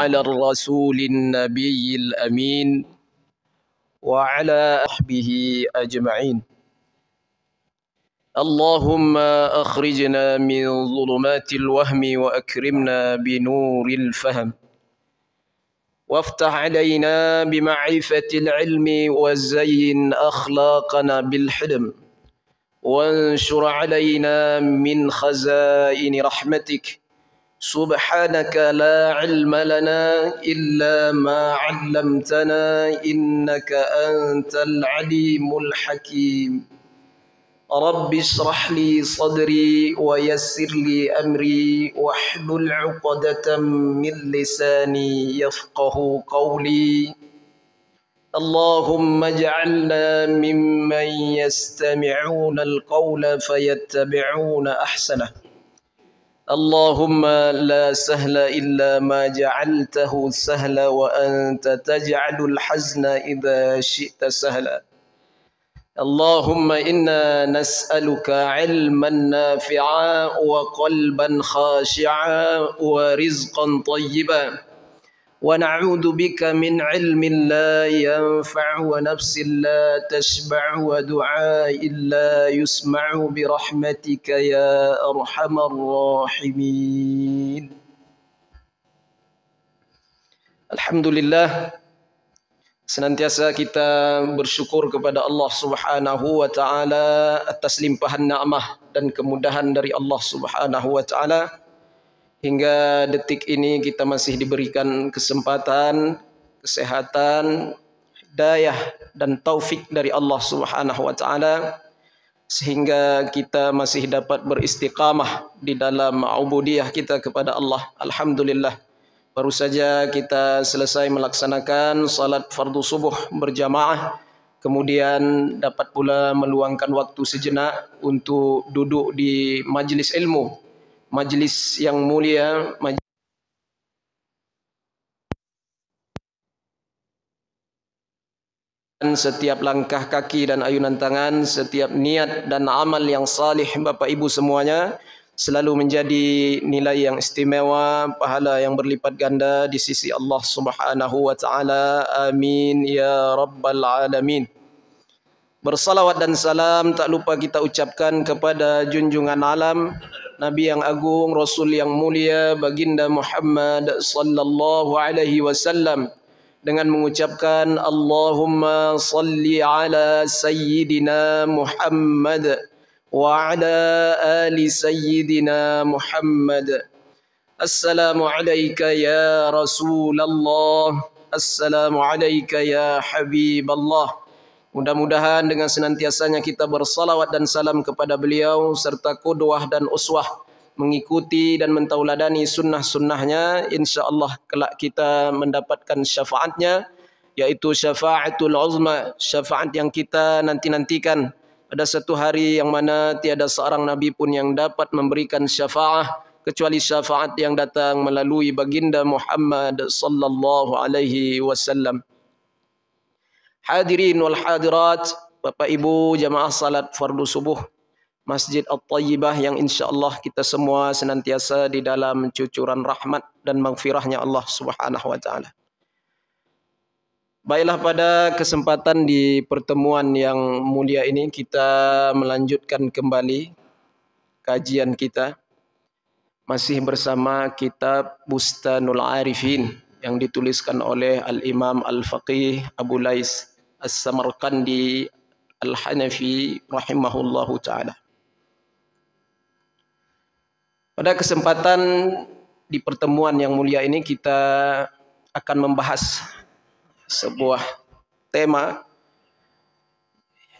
وعلى الرسول النبي الأمين وعلى أحبه أجمعين اللهم أخرجنا من ظلمات الوهم وأكرمنا بنور الفهم وافتح علينا بمعرفة العلم وزين أخلاقنا بالحلم وانشر علينا من خزائن رحمتك سبحانك لا علم لنا إلا ما علمتنا إنك أنت العليم الحكيم رب اشرح لي صدري ويسر لي أمري واحلل عقدة من لساني يفقه قولي اللهم اجعلنا ممن يستمعون القول فيتبعون أحسنه اللهم لا سهل إلا ما جعلته سهلا وأنت تجعل الحزن إذا شئت سهلا اللهم إنا نسألك علما نافعا وقلبا خاشعا ورزقا طيبا ونعوذ بك من علم لا ينفع ونفس لا تشبع ودعاء لا يسمع برحمتك يا ارحم الراحمين الحمد لله senantiasa kita bersyukur kepada Allah Subhanahu wa taala atas limpahan nikmat dan kemudahan dari Allah Subhanahu wa taala hingga detik ini kita masih diberikan kesempatan, kesehatan, daya dan taufik dari Allah Subhanahu wa taala sehingga kita masih dapat beristiqamah di dalam ubudiyah kita kepada Allah. Alhamdulillah. Baru saja kita selesai melaksanakan salat fardu subuh berjamaah. Kemudian dapat pula meluangkan waktu sejenak untuk duduk di majlis ilmu majlis yang mulia majlis setiap langkah kaki dan ayunan tangan, setiap niat dan amal yang salih Bapak Ibu semuanya selalu menjadi nilai yang istimewa, pahala yang berlipat ganda di sisi Allah Subhanahu wa taala. Amin ya rabbal alamin. Bersalawat dan salam tak lupa kita ucapkan kepada junjungan alam Nabi yang agung, Rasul yang mulia, baginda Muhammad sallallahu alaihi wasallam dengan mengucapkan Allahumma salli ala sayyidina Muhammad wa ala ali sayyidina Muhammad. Assalamu alayka ya Rasulullah. Assalamu alayka ya Habiballah. Allah. Mudah-mudahan dengan senantiasanya kita bersalawat dan salam kepada beliau serta kuduah dan uswah mengikuti dan mentauladani sunnah-sunnahnya. InsyaAllah kelak kita mendapatkan syafaatnya yaitu syafaatul uzma, syafaat yang kita nanti-nantikan pada satu hari yang mana tiada seorang Nabi pun yang dapat memberikan syafaah kecuali syafaat yang datang melalui baginda Muhammad sallallahu alaihi wasallam. Hadirin wal hadirat, Bapak Ibu jamaah salat fardu subuh Masjid At-Tayyibah yang insya Allah kita semua senantiasa di dalam cucuran rahmat dan mangfirahnya Allah Subhanahu wa taala. Baiklah pada kesempatan di pertemuan yang mulia ini kita melanjutkan kembali kajian kita masih bersama kitab Bustanul Arifin yang dituliskan oleh Al-Imam Al-Faqih Abu Lais As-Samarkandi Al-Hanafi rahimahullahu taala. Pada kesempatan di pertemuan yang mulia ini kita akan membahas sebuah tema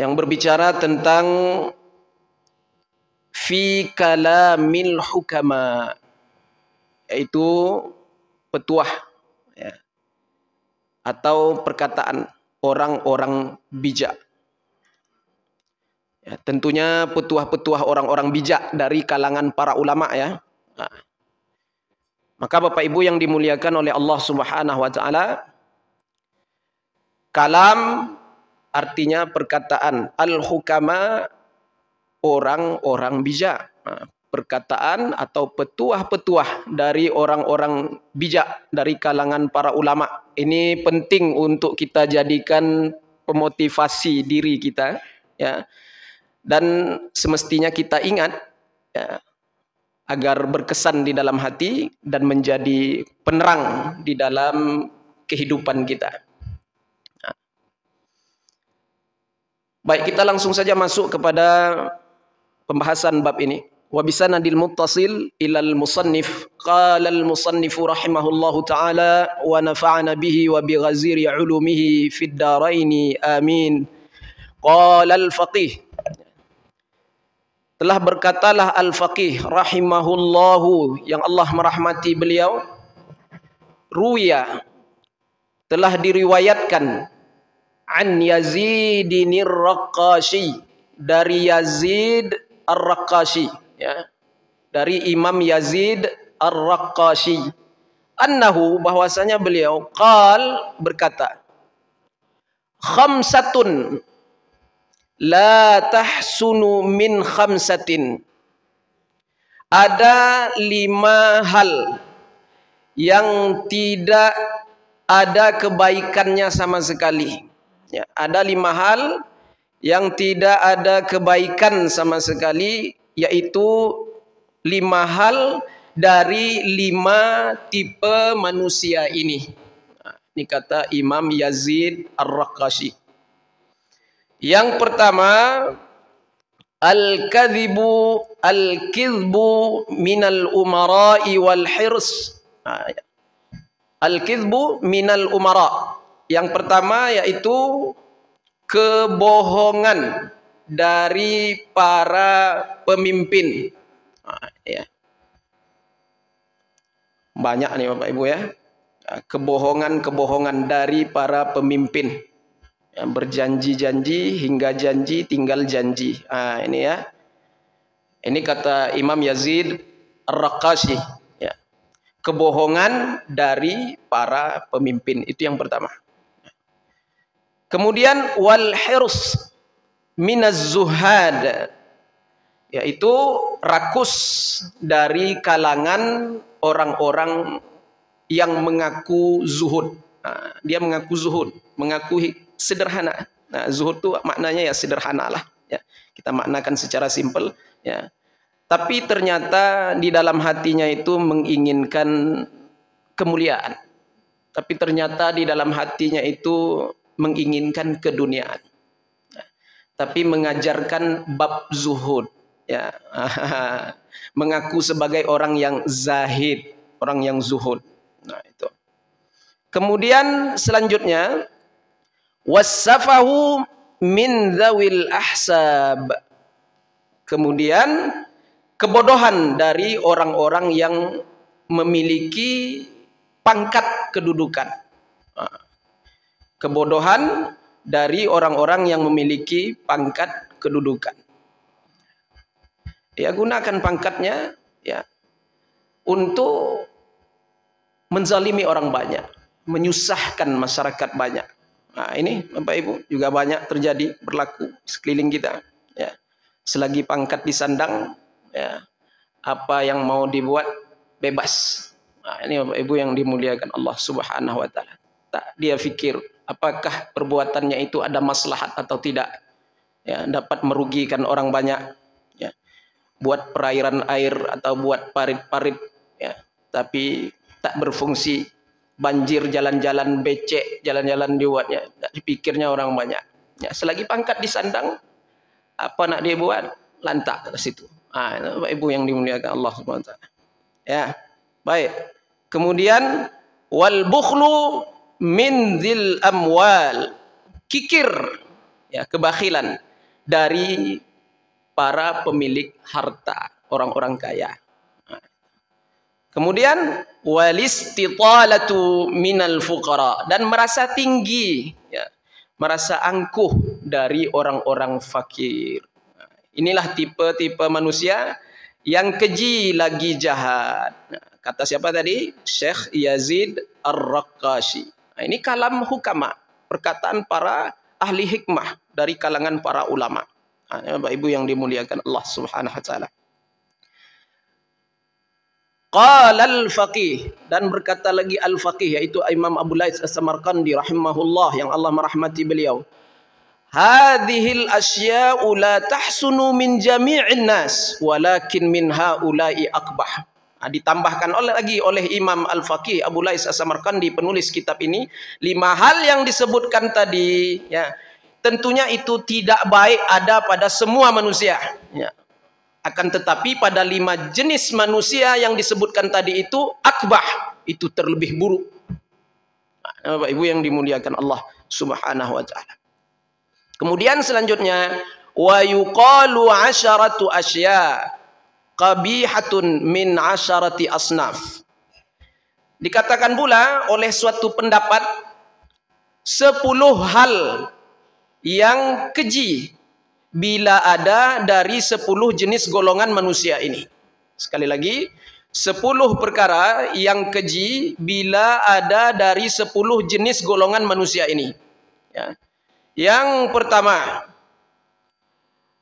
yang berbicara tentang fi kalamil hukama yaitu petuah ya, atau perkataan orang-orang bijak. Ya, tentunya petuah-petuah orang-orang bijak dari kalangan para ulama ya. Nah. Maka Bapak Ibu yang dimuliakan oleh Allah Subhanahu wa taala kalam artinya perkataan al-hukama orang-orang bijak. Nah perkataan atau petuah-petuah dari orang-orang bijak dari kalangan para ulama. Ini penting untuk kita jadikan pemotivasi diri kita ya. Dan semestinya kita ingat ya, agar berkesan di dalam hati dan menjadi penerang di dalam kehidupan kita. Baik, kita langsung saja masuk kepada pembahasan bab ini. وبسند المتصل إلى المصنف قال المصنف رحمه الله تعالى ونفعنا به وبغزير علومه في الدارين آمين قال الفقيه telah berkatalah al-faqih rahimahullahu yang Allah merahmati beliau ruya telah diriwayatkan an Yazid bin Raqqashi dari Yazid Ar-Raqqashi ya, dari Imam Yazid Ar-Raqqashi annahu bahwasanya beliau qal berkata khamsatun la tahsunu min khamsatin ada lima hal yang tidak ada kebaikannya sama sekali ya, ada lima hal yang tidak ada kebaikan sama sekali yaitu lima hal dari lima tipe manusia ini. Ha, ini kata Imam Yazid Ar-Raqqashi. Yang pertama, Al-Kadhibu Al-Kidhbu Minal Umarai Wal Hirs. Ha, ya. Al-Kidhbu Minal Umarai. Yang pertama yaitu Kebohongan. dari para pemimpin. Ah, ya. Banyak nih Bapak Ibu ya. Ah, kebohongan-kebohongan dari para pemimpin. yang berjanji-janji hingga janji tinggal janji. Nah, ini ya. Ini kata Imam Yazid Ar-Raqashi. Ya. Kebohongan dari para pemimpin. Itu yang pertama. Kemudian wal hirs minaz zuhad yaitu rakus dari kalangan orang-orang yang mengaku zuhud. Nah, dia mengaku zuhud, mengaku sederhana. Nah, zuhud itu maknanya ya sederhana lah. Ya, kita maknakan secara simpel. Ya. Tapi ternyata di dalam hatinya itu menginginkan kemuliaan. Tapi ternyata di dalam hatinya itu menginginkan keduniaan tapi mengajarkan bab zuhud ya mengaku sebagai orang yang zahid orang yang zuhud nah itu kemudian selanjutnya wasafahu min zawil ahsab kemudian kebodohan dari orang-orang yang memiliki pangkat kedudukan nah, kebodohan dari orang-orang yang memiliki pangkat kedudukan. Ya gunakan pangkatnya ya untuk menzalimi orang banyak, menyusahkan masyarakat banyak. Nah, ini Bapak Ibu juga banyak terjadi berlaku sekeliling kita ya. Selagi pangkat disandang ya apa yang mau dibuat bebas. Nah, ini Bapak Ibu yang dimuliakan Allah Subhanahu wa taala. Tak dia fikir apakah perbuatannya itu ada maslahat atau tidak ya dapat merugikan orang banyak ya buat perairan air atau buat parit-parit ya tapi tak berfungsi banjir jalan-jalan becek jalan-jalan dibuatnya tak dipikirnya orang banyak ya selagi pangkat disandang apa nak dia buat lantak ke situ ah Ibu yang dimuliakan Allah Subhanahu ya baik kemudian wal bukhlu min zil amwal kikir ya kebakilan dari para pemilik harta orang-orang kaya kemudian walistitalatu minal fuqara dan merasa tinggi ya merasa angkuh dari orang-orang fakir inilah tipe-tipe manusia yang keji lagi jahat nah, kata siapa tadi Syekh Yazid Ar-Raqashi Nah, ini kalam hukama, perkataan para ahli hikmah dari kalangan para ulama. Nah, ha, ya, Bapak Ibu yang dimuliakan Allah Subhanahu wa taala. Qala al-faqih dan berkata lagi al-faqih yaitu Imam Abu Lais As-Samarqandi rahimahullah yang Allah merahmati beliau. Hadhihi al-asya'u la tahsunu min jami'in nas walakin min ha'ula'i aqbah. Nah, ditambahkan oleh lagi oleh Imam Al-Faqih Abu Lais as di penulis kitab ini lima hal yang disebutkan tadi ya tentunya itu tidak baik ada pada semua manusia ya akan tetapi pada lima jenis manusia yang disebutkan tadi itu akbah itu terlebih buruk nah, Bapak Ibu yang dimuliakan Allah Subhanahu wa taala kemudian selanjutnya wa yuqalu asharatu asya' qabihatun min asharati asnaf. Dikatakan pula oleh suatu pendapat sepuluh hal yang keji bila ada dari sepuluh jenis golongan manusia ini. Sekali lagi, sepuluh perkara yang keji bila ada dari sepuluh jenis golongan manusia ini. Ya. Yang pertama,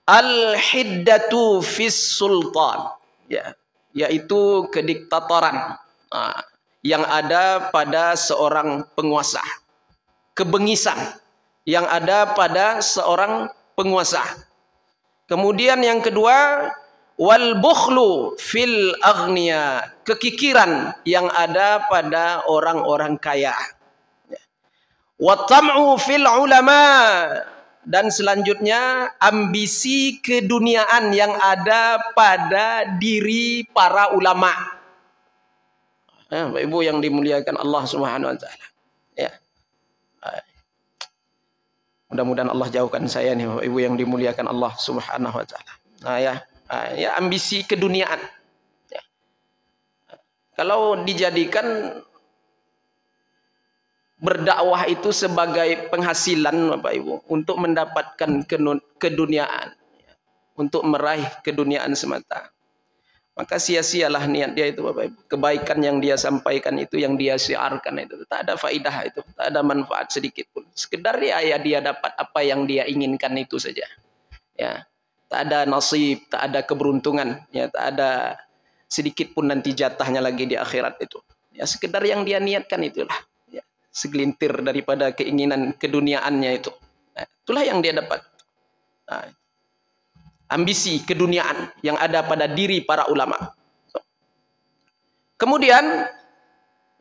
al-hiddatu fis sultan ya yaitu kediktatoran nah, yang ada pada seorang penguasa kebengisan yang ada pada seorang penguasa kemudian yang kedua wal bukhlu fil agniya kekikiran yang ada pada orang-orang kaya ya. wa tam'u fil ulama dan selanjutnya ambisi keduniaan yang ada pada diri para ulama. Ya, Bapak Ibu yang dimuliakan Allah Subhanahu wa taala. Ya. Mudah-mudahan Allah jauhkan saya nih Bapak Ibu yang dimuliakan Allah Subhanahu wa taala. Nah, ya. Nah, ya ambisi keduniaan. Ya. Kalau dijadikan berdakwah itu sebagai penghasilan Bapak Ibu untuk mendapatkan keduniaan untuk meraih keduniaan semata maka sia-sialah niat dia itu Bapak Ibu kebaikan yang dia sampaikan itu yang dia siarkan itu tak ada faidah itu tak ada manfaat sedikit pun sekedar ya, ya dia dapat apa yang dia inginkan itu saja ya tak ada nasib tak ada keberuntungan ya tak ada sedikit pun nanti jatahnya lagi di akhirat itu ya sekedar yang dia niatkan itulah segelintir daripada keinginan keduniaannya itu. Nah, itulah yang dia dapat. Nah, ambisi keduniaan yang ada pada diri para ulama. Kemudian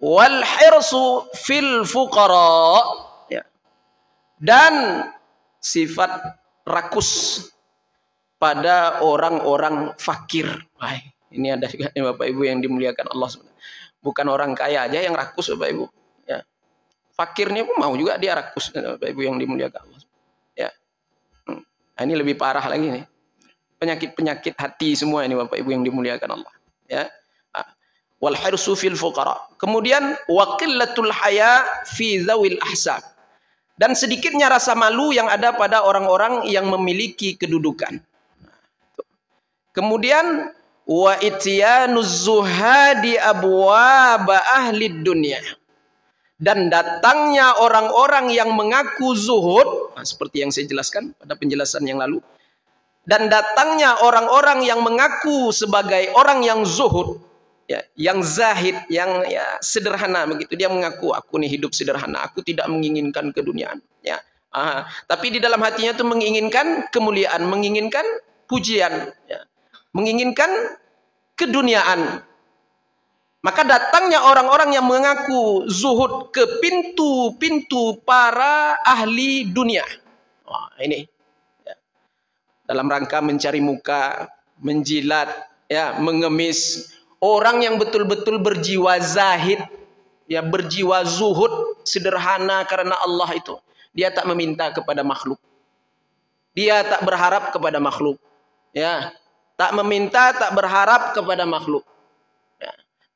walhirsu fil fuqara ya. dan sifat rakus pada orang-orang fakir. ini ada juga Bapak Ibu yang dimuliakan Allah Bukan orang kaya aja yang rakus Bapak Ibu fakirnya pun mau juga dia rakus eh, Bapak Ibu yang dimuliakan Allah. Ya. Hmm. Nah, ini lebih parah lagi nih. Penyakit-penyakit hati semua ini Bapak Ibu yang dimuliakan Allah. Ya. Ah. Wal hirsu fil fuqara. Kemudian waqillatul haya fi zawil ahsab. Dan sedikitnya rasa malu yang ada pada orang-orang yang memiliki kedudukan. Kemudian wa ityanu zuhadi ba ahli dunia dan datangnya orang-orang yang mengaku zuhud, nah, seperti yang saya jelaskan pada penjelasan yang lalu, dan datangnya orang-orang yang mengaku sebagai orang yang zuhud, ya, yang zahid, yang ya, sederhana begitu. Dia mengaku, aku ini hidup sederhana, aku tidak menginginkan keduniaan. Ya. Aha. Tapi di dalam hatinya itu menginginkan kemuliaan, menginginkan pujian, ya. menginginkan keduniaan. Maka datangnya orang-orang yang mengaku zuhud ke pintu-pintu para ahli dunia. Wah, ini ya. dalam rangka mencari muka, menjilat, ya, mengemis. Orang yang betul-betul berjiwa zahid, ya berjiwa zuhud, sederhana karena Allah itu. Dia tak meminta kepada makhluk. Dia tak berharap kepada makhluk. Ya, tak meminta, tak berharap kepada makhluk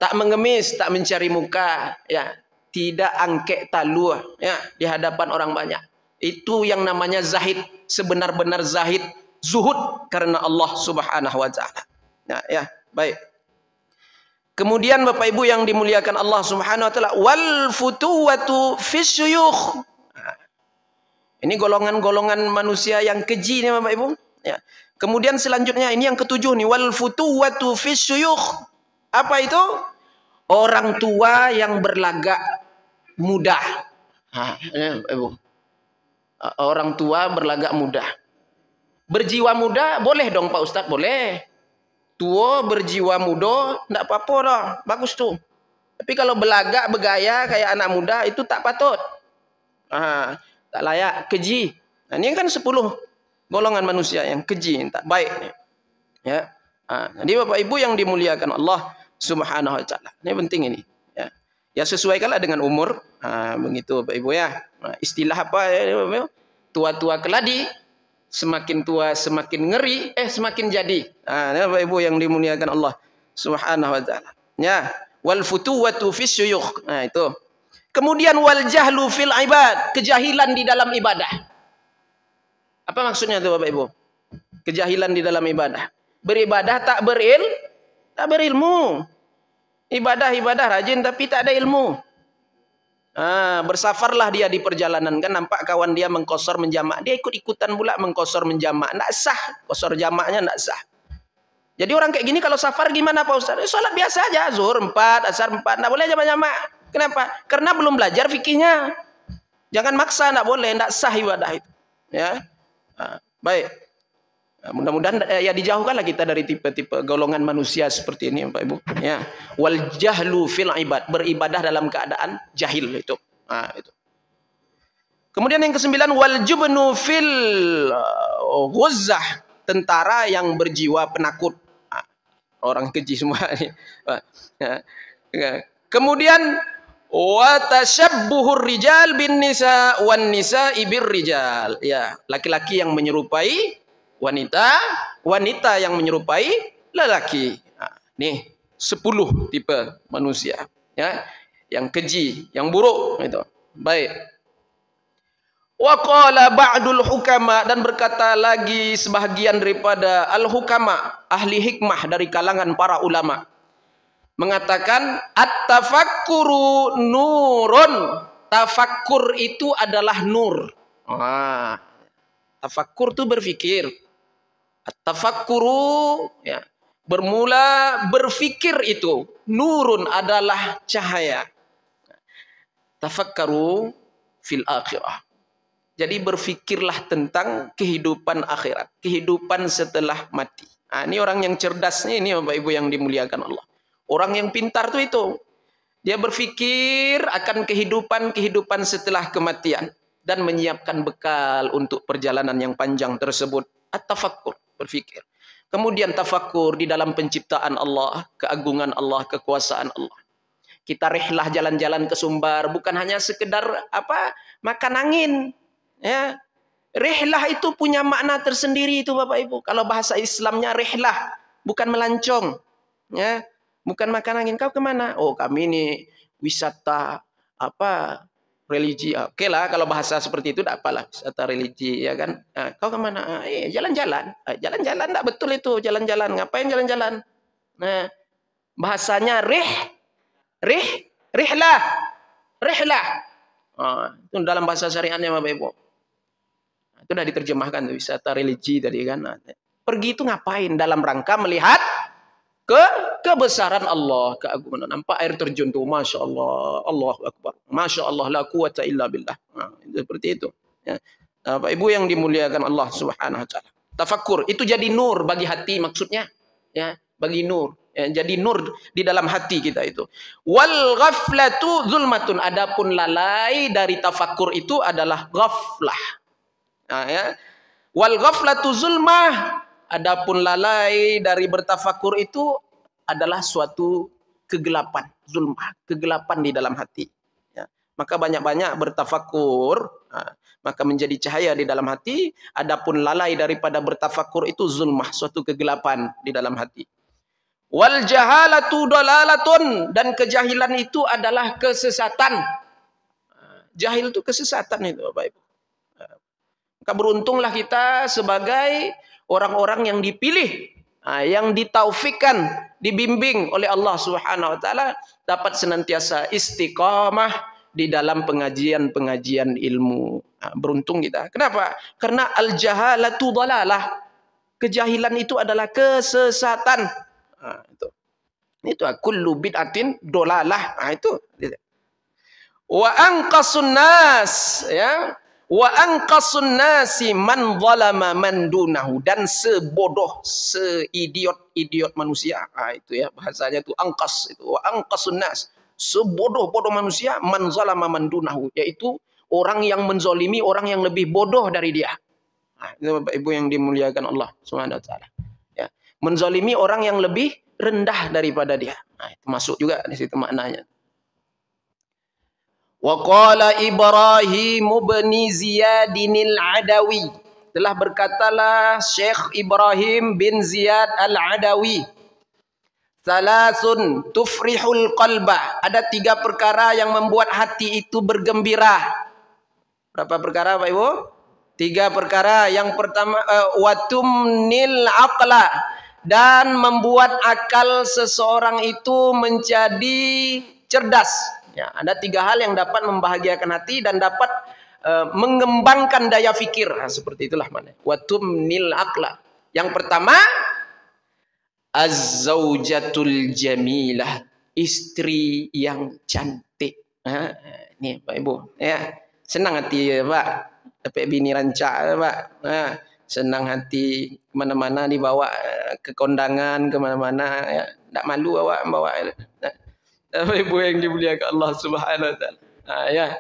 tak mengemis, tak mencari muka, ya, tidak angkek talu, ya, di hadapan orang banyak. Itu yang namanya zahid, sebenar-benar zahid, zuhud karena Allah Subhanahu wa taala. Ya, ya, baik. Kemudian Bapak Ibu yang dimuliakan Allah Subhanahu wa taala, wal futuwatu fisyuyukh. Nah, ini golongan-golongan manusia yang keji nih Bapak Ibu. Ya. Kemudian selanjutnya ini yang ketujuh nih wal futuwatu fisyuyukh. Apa itu? orang tua yang berlagak muda. Ya, ibu. Orang tua berlagak muda. Berjiwa muda boleh dong Pak Ustadz, boleh. Tua berjiwa muda, enggak apa-apa dong, Bagus tuh. Tapi kalau belagak, bergaya kayak anak muda, itu tak patut. tak layak, keji. Nah, ini kan 10 golongan manusia yang keji, tak baik. Ya. jadi Bapak Ibu yang dimuliakan Allah, Subhanahu wa taala. Ini penting ini. Ya, ya sesuaikanlah dengan umur. Nah, begitu Bapak Ibu ya. istilah apa ya? Tua-tua keladi semakin tua semakin ngeri eh semakin jadi. Nah, ya, Bapak Ibu yang dimuliakan Allah Subhanahu wa taala. Ya, wal futuwatu fis syuyukh. Nah, itu. Kemudian wal jahlu fil ibad, kejahilan di dalam ibadah. Apa maksudnya itu Bapak Ibu? Kejahilan di dalam ibadah. Beribadah tak beril Tak berilmu. Ibadah-ibadah rajin tapi tak ada ilmu. Ah, bersafarlah dia di perjalanan kan nampak kawan dia mengkosor menjamak dia ikut-ikutan pula mengkosor menjamak nak sah kosor jamaknya nak sah jadi orang kayak gini kalau safar gimana Pak Ustaz? Eh, sholat biasa aja, zuhur empat, asar empat. Tak boleh jamak-jamak. Kenapa? Karena belum belajar fikihnya. Jangan maksa, Tak boleh, Tak sah ibadah itu. Ya. baik. Nah, mudah-mudahan eh, ya dijauhkanlah kita dari tipe-tipe golongan manusia seperti ini, Pak Ibu. Ya, wal jahlu fil ibad beribadah dalam keadaan jahil itu. Nah, itu. Kemudian yang kesembilan wal jubnu fil eh, tentara yang berjiwa penakut. Nah, orang keji semua. ini ya. Ya. Kemudian wa tashabbuhur rijal bin nisa wan nisa ibir rijal. Ya, laki-laki yang menyerupai wanita, wanita yang menyerupai lelaki. Ini ha, sepuluh tipe manusia. Ya. Yang keji, yang buruk. Itu. Baik. Wa qala ba'dul hukama dan berkata lagi sebahagian daripada al-hukama, ahli hikmah dari kalangan para ulama. Mengatakan, at-tafakkuru nurun. tafakur itu adalah nur. Ah. Ha. tafakur itu berfikir. At-tafakkuru ya. Bermula berfikir itu nurun adalah cahaya. Tafakkaru fil akhirah. Jadi berfikirlah tentang kehidupan akhirat, kehidupan setelah mati. Nah, ha, ini orang yang cerdasnya ini Bapak Ibu yang dimuliakan Allah. Orang yang pintar tuh itu. Dia berfikir akan kehidupan-kehidupan setelah kematian dan menyiapkan bekal untuk perjalanan yang panjang tersebut. At-tafakkur. berpikir. Kemudian tafakur di dalam penciptaan Allah, keagungan Allah, kekuasaan Allah. Kita rehlah jalan-jalan ke Sumbar bukan hanya sekedar apa makan angin, ya. Rehlah itu punya makna tersendiri itu Bapak Ibu. Kalau bahasa Islamnya rehlah bukan melancong, ya. Bukan makan angin. Kau kemana? Oh kami ini wisata apa religi. Ah, oke okay lah, kalau bahasa seperti itu tidak apalah. Wisata religi, ya kan? Ah, kau kemana? Ah, eh, jalan-jalan. Jalan-jalan tidak betul itu. Jalan-jalan. Ngapain jalan-jalan? Nah, bahasanya rih. Rih. Rihlah. Rihlah. Oh, itu dalam bahasa syariatnya Bapak Ibu. itu sudah diterjemahkan wisata religi tadi kan. pergi itu ngapain? Dalam rangka melihat ke kebesaran Allah keagungan nampak air terjun tu masya Allah Allah akbar masya Allah la quwata illa billah ha, seperti itu ya. Bapak ibu yang dimuliakan Allah subhanahu wa taala tafakur itu jadi nur bagi hati maksudnya ya bagi nur ya. jadi nur di dalam hati kita itu wal ghaflatu zulmatun adapun lalai dari tafakur itu adalah ghaflah ya, ya. wal ghaflatu zulmah adapun lalai dari bertafakur itu adalah suatu kegelapan, zulmah, kegelapan di dalam hati. Ya. Maka banyak-banyak bertafakur, ha, maka menjadi cahaya di dalam hati. Adapun lalai daripada bertafakur itu zulmah, suatu kegelapan di dalam hati. Wal jahalatu dalalatun dan kejahilan itu adalah kesesatan. Ha, jahil itu kesesatan itu, Bapak Ibu. Ha. Maka beruntunglah kita sebagai orang-orang yang dipilih ha, yang ditaufikan dibimbing oleh Allah Subhanahu wa taala dapat senantiasa istiqamah di dalam pengajian-pengajian ilmu ha, beruntung kita kenapa karena al jahalatu dalalah kejahilan itu adalah kesesatan ha, itu itu kullu bid'atin dalalah itu wa anqasun nas ya Wa anqasun nasi man zalama man dunahu. Dan sebodoh, seidiot-idiot manusia. ah itu ya bahasanya itu angkas. Itu. Wa anqasun nas. Sebodoh-bodoh manusia man zalama man dunahu. Yaitu orang yang menzolimi orang yang lebih bodoh dari dia. ah itu Bapak Ibu yang dimuliakan Allah Subhanahu wa taala. Ya, menzalimi orang yang lebih rendah daripada dia. Nah, itu masuk juga di situ maknanya. Ibrahim bin بن Al Adawi telah berkatalah Syekh Ibrahim bin Ziyad Al-Adawi Salasun tufrihul qalba Ada tiga perkara yang membuat hati itu bergembira Berapa perkara Pak Ibu? Tiga perkara Yang pertama eh, Watum Nil aqla Dan membuat akal seseorang itu menjadi cerdas Ya, ada tiga hal yang dapat membahagiakan hati dan dapat e, mengembangkan daya fikir, Nah, seperti itulah mana. nil akla. Yang pertama az jamilah, istri yang cantik. ini Pak Ibu, ya. Senang hati ya, Pak. Tapi bini rancak, ya, Pak. senang hati kemana-mana dibawa e, ke kondangan kemana-mana ya. malu bawa, bawa. Ya. Nah, Bapak ibu yang dimuliakan Allah Subhanahu taala. Ha, ya.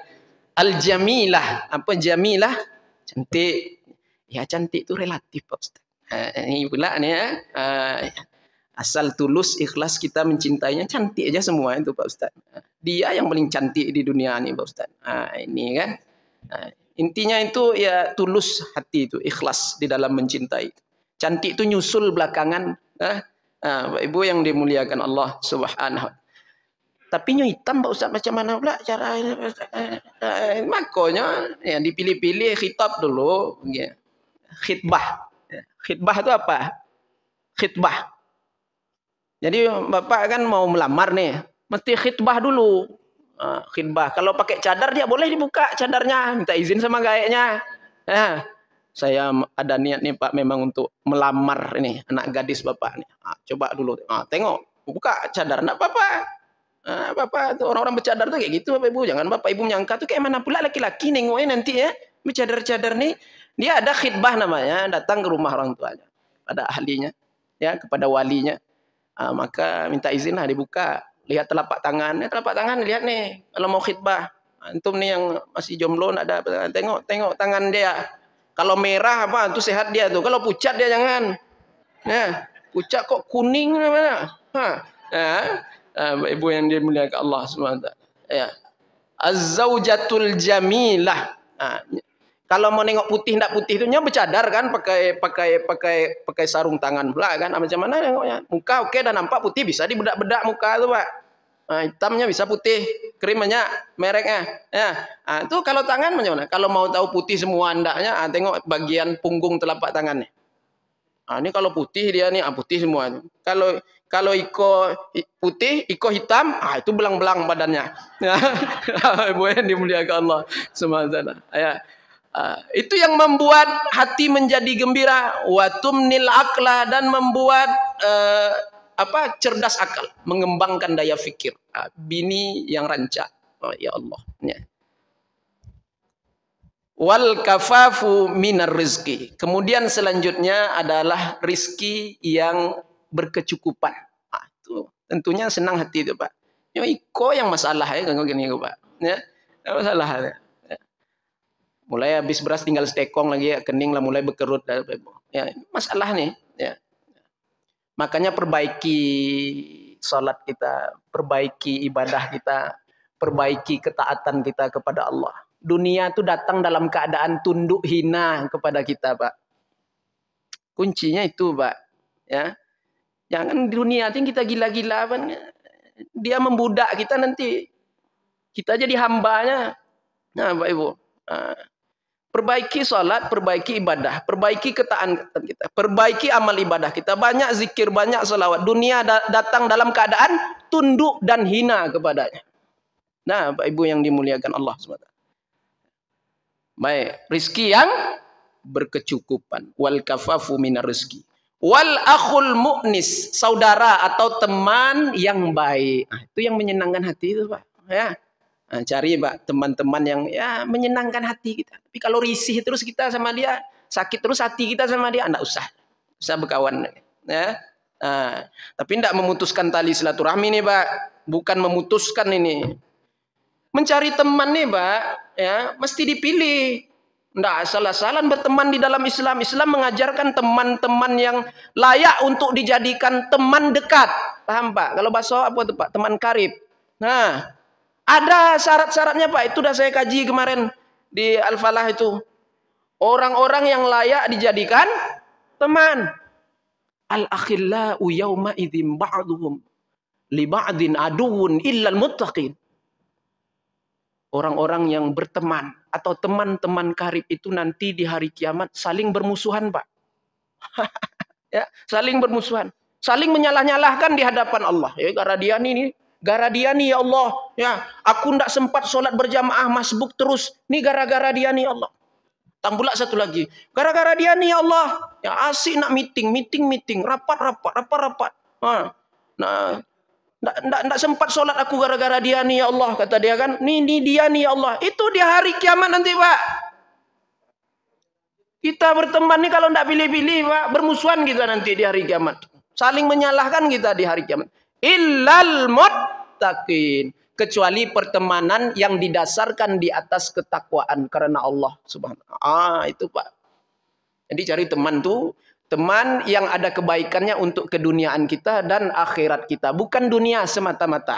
Al jamilah. Apa jamilah? Cantik. Ya cantik tu relatif Pak Ustaz. Ha, ini pula ni ya. Ha, asal tulus ikhlas kita mencintainya cantik aja semua itu Pak Ustaz. Ha, dia yang paling cantik di dunia ini Pak Ustaz. Ha, ini kan. Ha, intinya itu ya tulus hati itu ikhlas di dalam mencintai. Cantik itu nyusul belakangan. Ha, ha, Ibu yang dimuliakan Allah Subhanahu wa taala. Tapi nyu hitam Pak Ustaz macam mana pula cara eh, eh, eh, makanya yang dipilih-pilih khitab dulu ya. khitbah. Khitbah itu apa? Khitbah. Jadi Bapak kan mau melamar nih, mesti khitbah dulu. Ah, khitbah. Kalau pakai cadar dia boleh dibuka cadarnya, minta izin sama gaeknya. ya ah, saya ada niat nih Pak memang untuk melamar ini anak gadis Bapak nih. Nah, coba dulu. Nah, tengok, buka cadar enggak apa-apa Nah, bapak orang-orang bercadar tuh kayak gitu Bapak Ibu. Jangan Bapak Ibu menyangka tuh kayak mana pula laki-laki nengoknya nanti ya. Bercadar-cadar nih. Dia ada khidbah namanya. Datang ke rumah orang tuanya. Pada ahlinya. Ya, kepada walinya. Nah, maka minta izin lah dibuka. Lihat telapak tangannya. Eh, telapak tangan lihat nih. Kalau mau khidbah. Ah, antum nih yang masih jomblo ada. Tengok, tengok tangan dia. Kalau merah apa tuh sehat dia tuh. Kalau pucat dia jangan. Ya, pucat kok kuning. ha ya uh, ibu yang dimuliakan Allah SWT. Ya. Az-zawjatul jamilah. Ha. Kalau mau nengok putih tak putih tu, bercadar kan pakai pakai pakai pakai sarung tangan pula kan. Macam mana nengoknya? Muka okey dah nampak putih bisa dibedak-bedak bedak muka tu Pak. Ha, hitamnya bisa putih, krimnya mereknya. Ya. Ha, tu kalau tangan macam mana? Kalau mau tahu putih semua andanya, ha, tengok bagian punggung telapak tangannya. Ha, ini kalau putih dia ni, ha, putih semua. Kalau Kalau iko putih, iko hitam, ah itu belang-belang badannya. Ya. Ibu yang dimuliakan Allah Subhanahu Ya. Uh, itu yang membuat hati menjadi gembira wa'tum nil akla dan membuat uh, apa cerdas akal mengembangkan daya fikir uh, bini yang rancak oh, ya Allah ya. wal kafafu minar rizki kemudian selanjutnya adalah rizki yang berkecukupan. Ah, itu tentunya senang hati itu Pak. Yo iko yang masalah ya kalau gini Pak. Ya, masalah ya. ya. Mulai habis beras tinggal stekong lagi ya, kening lah mulai berkerut Ya, masalah nih ya. Makanya perbaiki salat kita, perbaiki ibadah kita, perbaiki ketaatan kita kepada Allah. Dunia itu datang dalam keadaan tunduk hina kepada kita, Pak. Kuncinya itu, Pak. Ya. Jangan di dunia nanti kita gila-gila kan. Dia membudak kita nanti. Kita jadi hambanya. Nah, Bapak Ibu. Ha. Perbaiki salat, perbaiki ibadah. Perbaiki ketaan kita. Perbaiki amal ibadah kita. Banyak zikir, banyak salawat Dunia datang dalam keadaan tunduk dan hina kepadanya. Nah, Bapak Ibu yang dimuliakan Allah SWT. Baik, rizki yang berkecukupan. Wal kafafu minar rizki. Wal akhul mu'nis, saudara atau teman yang baik. Nah, itu yang menyenangkan hati itu, Pak. Ya. Nah, cari, Pak, teman-teman yang ya menyenangkan hati kita. Tapi kalau risih terus kita sama dia, sakit terus hati kita sama dia, enggak usah. Usah berkawan. Ya. Nah, tapi enggak memutuskan tali silaturahmi nih, Pak. Bukan memutuskan ini. Mencari teman nih, Pak, ya, mesti dipilih. Tidak salah salah berteman di dalam Islam. Islam mengajarkan teman-teman yang layak untuk dijadikan teman dekat. Paham Pak? Kalau bahasa apa itu Pak? Teman karib. Nah, ada syarat-syaratnya Pak. Itu sudah saya kaji kemarin di Al-Falah itu. Orang-orang yang layak dijadikan teman. Al-akhillau yawma idzin ba'duhum li ba'din aduun illal muttaqin orang-orang yang berteman atau teman-teman karib itu nanti di hari kiamat saling bermusuhan, Pak. ya, saling bermusuhan, saling menyalah-nyalahkan di hadapan Allah. Ya, gara dia nih, gara dia nih ya Allah, ya, aku ndak sempat sholat berjamaah masbuk terus. Nih gara-gara dia nih Allah. Tambulak satu lagi. Gara-gara dia nih Allah, ya asik nak meeting, meeting, meeting, rapat, rapat, rapat, rapat. Ha. Nah, Nggak, nggak, nggak sempat sholat aku gara-gara dia nih ya Allah. Kata dia kan. Nih, nih dia nih ya Allah. Itu di hari kiamat nanti pak. Kita berteman nih kalau nggak pilih-pilih pak. Bermusuhan kita nanti di hari kiamat. Saling menyalahkan kita di hari kiamat. Illal muttaqin. Kecuali pertemanan yang didasarkan di atas ketakwaan. Karena Allah subhanahu Ah itu pak. Jadi cari teman tuh Teman yang ada kebaikannya untuk keduniaan kita dan akhirat kita, bukan dunia semata-mata.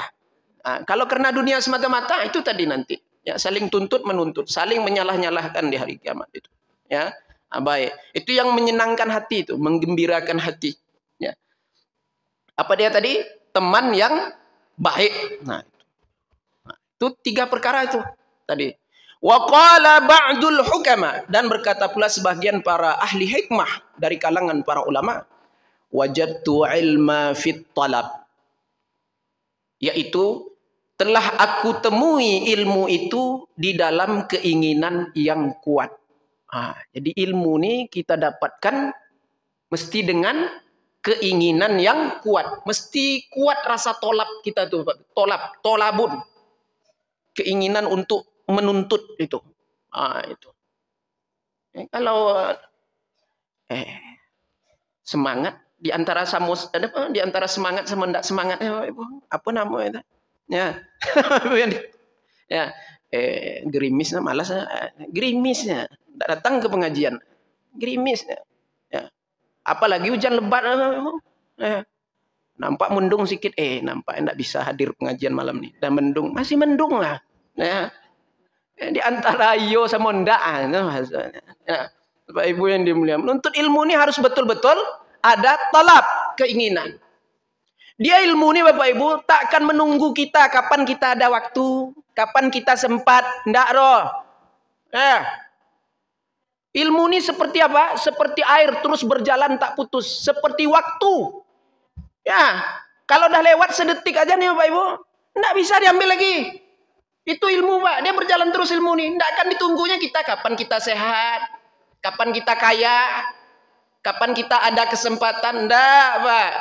Nah, kalau karena dunia semata-mata itu tadi nanti ya saling tuntut menuntut, saling menyalah-nyalahkan di hari kiamat itu. Ya. Nah, baik, itu yang menyenangkan hati itu, menggembirakan hati. Ya. Apa dia tadi? Teman yang baik. Nah, itu, nah, itu tiga perkara itu tadi. Waqala ba'dul hukama dan berkata pula sebagian para ahli hikmah dari kalangan para ulama wajadtu ilma fit talab yaitu telah aku temui ilmu itu di dalam keinginan yang kuat. jadi ilmu ini kita dapatkan mesti dengan keinginan yang kuat. Mesti kuat rasa tolap kita tuh, tolap, tolabun. Keinginan untuk menuntut itu. Ah, itu. Eh, kalau eh semangat di antara samus di antara semangat sama tidak semangat eh, ibu apa namanya itu ya ya eh gerimis malas eh, gerimisnya tidak datang ke pengajian gerimis ya, ya. apalagi hujan lebat ya. ya. nampak mendung sedikit eh nampak tidak bisa hadir pengajian malam ini dan mendung masih mendung lah ya Eh, di antara yo sama ndak. Ah, ya, Bapak Ibu yang dimuliakan. Menuntut ilmu ini harus betul-betul ada talab, keinginan. Dia ilmu ini Bapak Ibu tak akan menunggu kita kapan kita ada waktu, kapan kita sempat. Ndak roh. Eh. Ilmu ini seperti apa? Seperti air terus berjalan tak putus. Seperti waktu. Ya. Kalau dah lewat sedetik aja nih Bapak Ibu. Ndak bisa diambil lagi. Itu ilmu, Pak. Dia berjalan terus ilmu ini. Tidak akan ditunggunya kita kapan kita sehat, kapan kita kaya, kapan kita ada kesempatan. Tidak, Pak.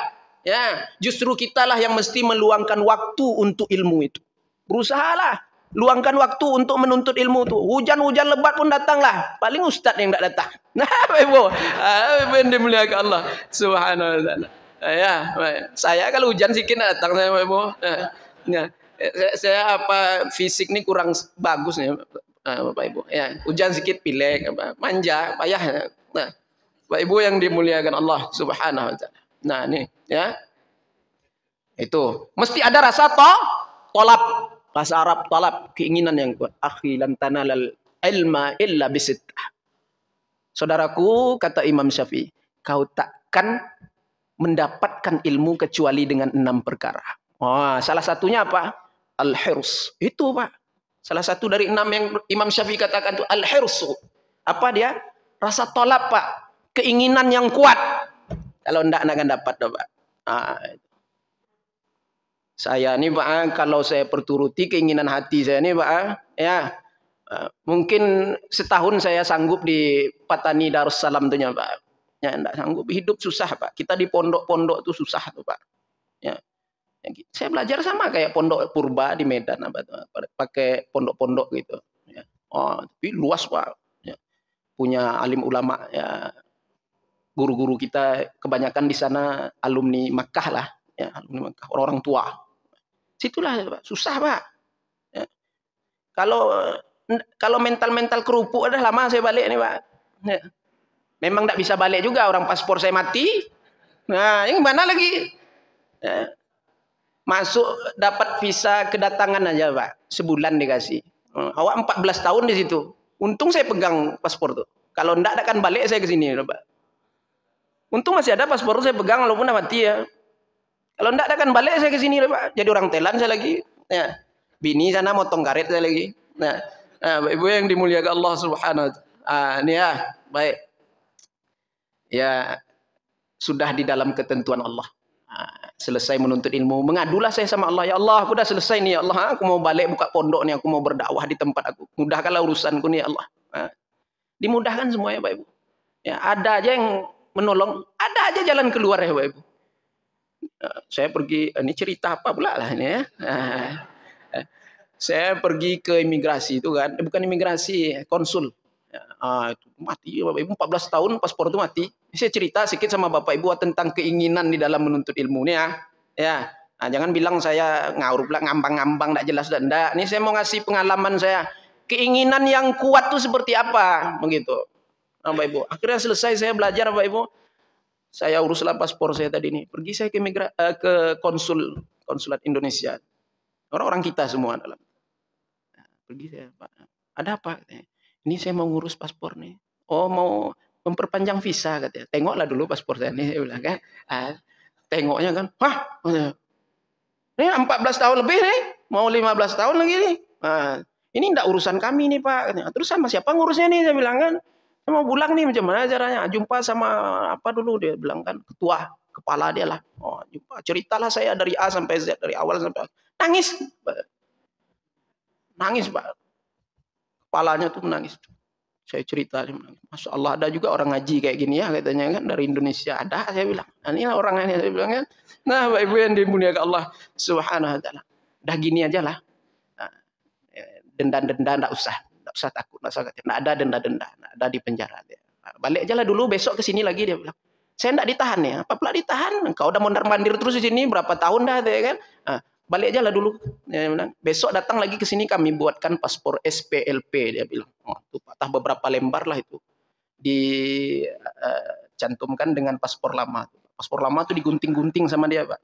Ya, justru kita lah yang mesti meluangkan waktu untuk ilmu itu. Berusahalah luangkan waktu untuk menuntut ilmu itu. Hujan-hujan lebat pun datanglah. Paling ustaz yang tidak datang. Nah, ibu. yang dimuliakan Allah. Subhanallah. Ya, saya kalau hujan sikit nak datang saya ibu. Ya saya, saya apa fisik ini kurang bagus nih eh, Bapak Ibu. Ya, hujan sedikit pilek, manja, payah. Nah, Bapak Ibu yang dimuliakan Allah Subhanahu wa taala. Nah, ini, ya. Itu mesti ada rasa to tolap bahasa Arab tolap keinginan yang kuat. Akhi lan tanalal ilma illa bisittah. Saudaraku, kata Imam Syafi'i, kau takkan mendapatkan ilmu kecuali dengan enam perkara. Oh, salah satunya apa? Al-hirs. Itu Pak. Salah satu dari enam yang Imam Syafi'i katakan itu al hirs Apa dia? Rasa tolak Pak. Keinginan yang kuat. Kalau tidak akan dapat dah, Pak. Nah, saya ini Pak, ah, kalau saya perturuti keinginan hati saya ini Pak, ah, ya ah, mungkin setahun saya sanggup di Patani Darussalam tuh Pak. Ya tidak sanggup hidup susah Pak. Kita di pondok-pondok itu susah tuh Pak. Ya. Saya belajar sama kayak pondok purba di Medan apa pakai pondok-pondok gitu. Ya. Oh, tapi luas pak. Ya. Punya alim ulama ya guru-guru kita kebanyakan di sana alumni Makkah lah, ya, alumni Makkah orang-orang tua. Situlah pak. susah pak. Ya. Kalau kalau mental-mental kerupuk udah lama saya balik nih pak. Ya. Memang tidak bisa balik juga orang paspor saya mati. Nah, yang mana lagi? Ya masuk dapat visa kedatangan aja pak sebulan dikasih hmm, awak 14 tahun di situ untung saya pegang paspor tuh kalau ndak akan balik saya ke sini pak untung masih ada paspor saya pegang walaupun mati ya kalau ndak akan balik saya ke sini pak jadi orang telan saya lagi ya bini sana motong karet saya lagi nah, ya. nah ya, ibu yang dimuliakan Allah subhanahu ah, ini ya baik ya sudah di dalam ketentuan Allah nah, selesai menuntut ilmu. Mengadulah saya sama Allah. Ya Allah, aku dah selesai ni. Ya Allah, ha? aku mau balik buka pondok ni. Aku mau berdakwah di tempat aku. Mudahkanlah urusan urusanku ni, Ya Allah. Ha? Dimudahkan semuanya, Pak Ibu. Ya, ada aja yang menolong. Ada aja jalan keluar, ya Pak Ibu. Ha, saya pergi, eh, ini cerita apa pula lah ini ya. Ha, ha. saya pergi ke imigrasi itu kan. Eh, bukan imigrasi, konsul. ah, itu mati Bapak Ibu 14 tahun paspor itu mati. Saya cerita sedikit sama Bapak Ibu tentang keinginan di dalam menuntut ilmu ini ya. Ya. Nah, jangan bilang saya ngawur pula ngambang-ngambang tidak jelas dan enggak. Ini saya mau ngasih pengalaman saya. Keinginan yang kuat itu seperti apa begitu. Nah, bapak Ibu, akhirnya selesai saya belajar Bapak Ibu. Saya uruslah paspor saya tadi ini. Pergi saya ke migra, eh, ke konsul konsulat Indonesia. Orang-orang kita semua dalam. Nah, pergi saya, Pak. Ada apa? Katanya eh, ini saya mau ngurus paspor nih oh mau memperpanjang visa katanya tengoklah dulu paspor saya nih saya bilang kan ah, tengoknya kan wah ini 14 tahun lebih nih mau 15 tahun lagi nih nah, ini tidak urusan kami nih pak terus sama siapa ngurusnya nih saya bilang kan saya mau pulang nih macam mana caranya jumpa sama apa dulu dia bilang kan ketua kepala dia lah oh jumpa ceritalah saya dari A sampai Z dari awal sampai nangis nangis pak kepalanya tuh menangis. Saya cerita Masya Allah ada juga orang ngaji kayak gini ya katanya kan dari Indonesia ada saya bilang. Nah, inilah orang ini saya bilang kan. Nah Bapak Ibu yang dimuliakan Allah Subhanahu Wa Taala. Dah gini aja lah. Nah, ya, denda-denda ndak usah. Ndak usah takut. Ndak usah takut. Nggak ada denda-denda. Nggak ada di penjara. Dia. Nah, balik aja lah dulu besok ke sini lagi dia bilang saya tidak ditahan ya. Apa pula ditahan? Kau udah mondar mandir terus di sini berapa tahun dah, ya kan? Nah, balik aja lah dulu. besok datang lagi ke sini kami buatkan paspor SPLP. Dia bilang, oh, itu patah beberapa lembar lah itu. Dicantumkan eh, uh, dengan paspor lama. Paspor lama tuh digunting-gunting sama dia, Pak.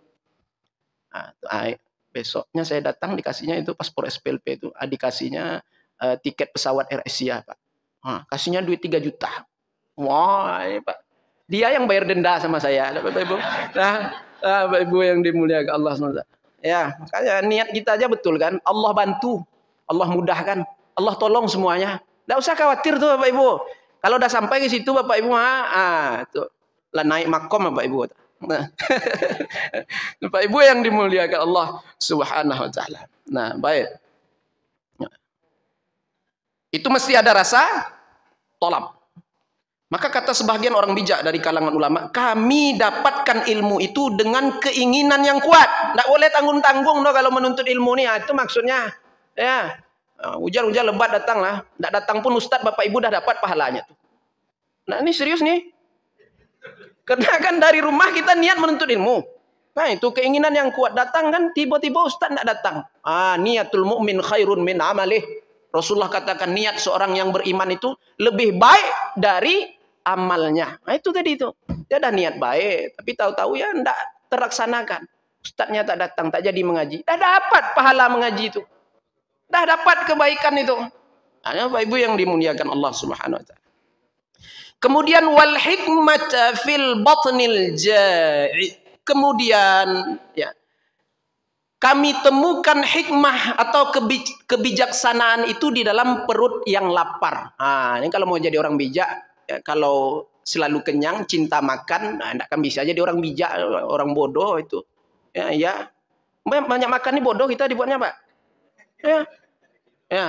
Nah, ah, besoknya saya datang dikasihnya itu paspor SPLP itu. Ah, dikasihnya uh, tiket pesawat Air Asia, Pak. Nah, kasihnya duit 3 juta. Wah, ini, Pak. Dia yang bayar denda sama saya. Bapak Ibu. Nah, ah, Bapak Ibu yang dimuliakan Allah SWT. Ya, makanya niat kita aja betul kan. Allah bantu, Allah mudahkan, Allah tolong semuanya. Tidak usah khawatir tuh Bapak Ibu. Kalau udah sampai ke situ Bapak Ibu mah ah, tuh lah naik makom Bapak Ibu. Nah. Bapak Ibu yang dimuliakan Allah Subhanahu wa taala. Nah, baik. Itu mesti ada rasa tolak. Maka kata sebagian orang bijak dari kalangan ulama, kami dapatkan ilmu itu dengan keinginan yang kuat. Tidak boleh tanggung-tanggung no, kalau menuntut ilmu ni. Ah, itu maksudnya. Ya, ah, ujar hujan lebat datanglah. Tidak datang pun ustaz, bapak ibu dah dapat pahalanya. Tuh. Nah ini serius nih. Karena kan dari rumah kita niat menuntut ilmu. Nah itu keinginan yang kuat datang kan tiba-tiba ustaz tidak datang. Ah niatul mu'min khairun min amalih. Rasulullah katakan niat seorang yang beriman itu lebih baik dari amalnya. Nah, itu tadi itu. Dia ada niat baik, tapi tahu-tahu ya tidak terlaksanakan. Ustadznya tak datang, tak jadi mengaji. dah dapat pahala mengaji itu. dah dapat kebaikan itu. Hanya Bapak Ibu yang dimuliakan Allah Subhanahu wa taala. Kemudian wal hikmat fil batnil ja'i. Kemudian ya kami temukan hikmah atau kebijaksanaan itu di dalam perut yang lapar. Nah, ini kalau mau jadi orang bijak, ya, kalau selalu kenyang, cinta makan, nah, kan bisa jadi orang bijak, orang bodoh itu. Ya, ya. Banyak makan nih bodoh kita dibuatnya, Pak. Ya. Ya.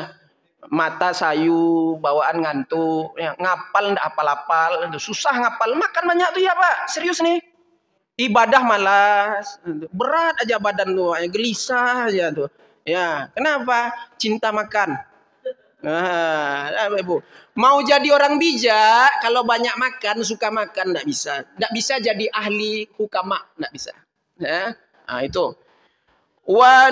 Mata sayu, bawaan ngantuk, ya. ngapal ndak apal-apal, susah ngapal, makan banyak tuh ya, Pak. Serius nih. Ibadah malas, berat aja badan tuh, gelisah aja tuh. Ya, kenapa? Cinta makan. Ah, ibu. Mau jadi orang bijak, kalau banyak makan, suka makan, tidak bisa. Tidak bisa jadi ahli hukama, tidak bisa. Ya. ah itu. Wa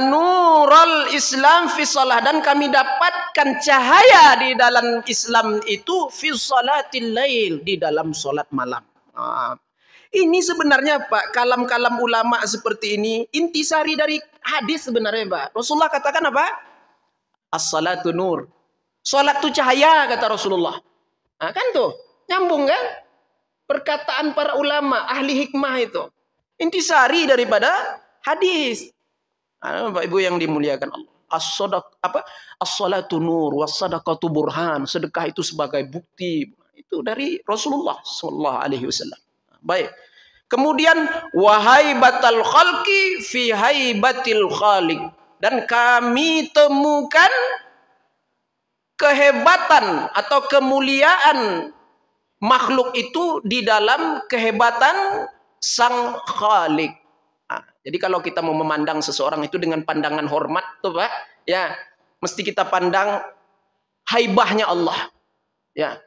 Islam fi salah. Dan kami dapatkan cahaya di dalam Islam itu fi salatil lail. Di dalam solat malam. Ah, ini sebenarnya Pak, kalam-kalam ulama seperti ini, intisari dari hadis sebenarnya Pak. Rasulullah katakan apa? As-salatu nur Sholat itu cahaya kata Rasulullah. Nah, kan tuh, nyambung kan? Perkataan para ulama, ahli hikmah itu. Intisari daripada hadis. Nah, Bapak Ibu yang dimuliakan Allah. As-sadaq apa? As-salatu nur was-sadaqatu burhan. Sedekah itu sebagai bukti. Itu dari Rasulullah sallallahu alaihi wasallam. Baik. Kemudian wahai batal khalqi fi haibatil khaliq dan kami temukan kehebatan atau kemuliaan makhluk itu di dalam kehebatan sang khalik. Nah, jadi kalau kita mau memandang seseorang itu dengan pandangan hormat tuh Pak, ya, mesti kita pandang haibahnya Allah. Ya.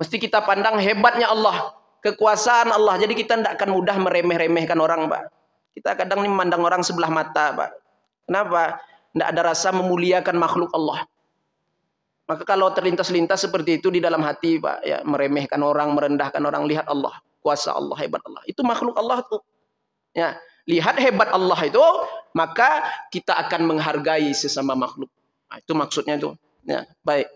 Mesti kita pandang hebatnya Allah, kekuasaan Allah. Jadi kita tidak akan mudah meremeh-remehkan orang, Pak. Kita kadang memandang orang sebelah mata, Pak. Kenapa? Tidak ada rasa memuliakan makhluk Allah. Maka kalau terlintas-lintas seperti itu di dalam hati Pak, ya, meremehkan orang, merendahkan orang, lihat Allah, kuasa Allah, hebat Allah. Itu makhluk Allah itu. Ya, lihat hebat Allah itu, maka kita akan menghargai sesama makhluk. Nah, itu maksudnya itu. Ya, baik.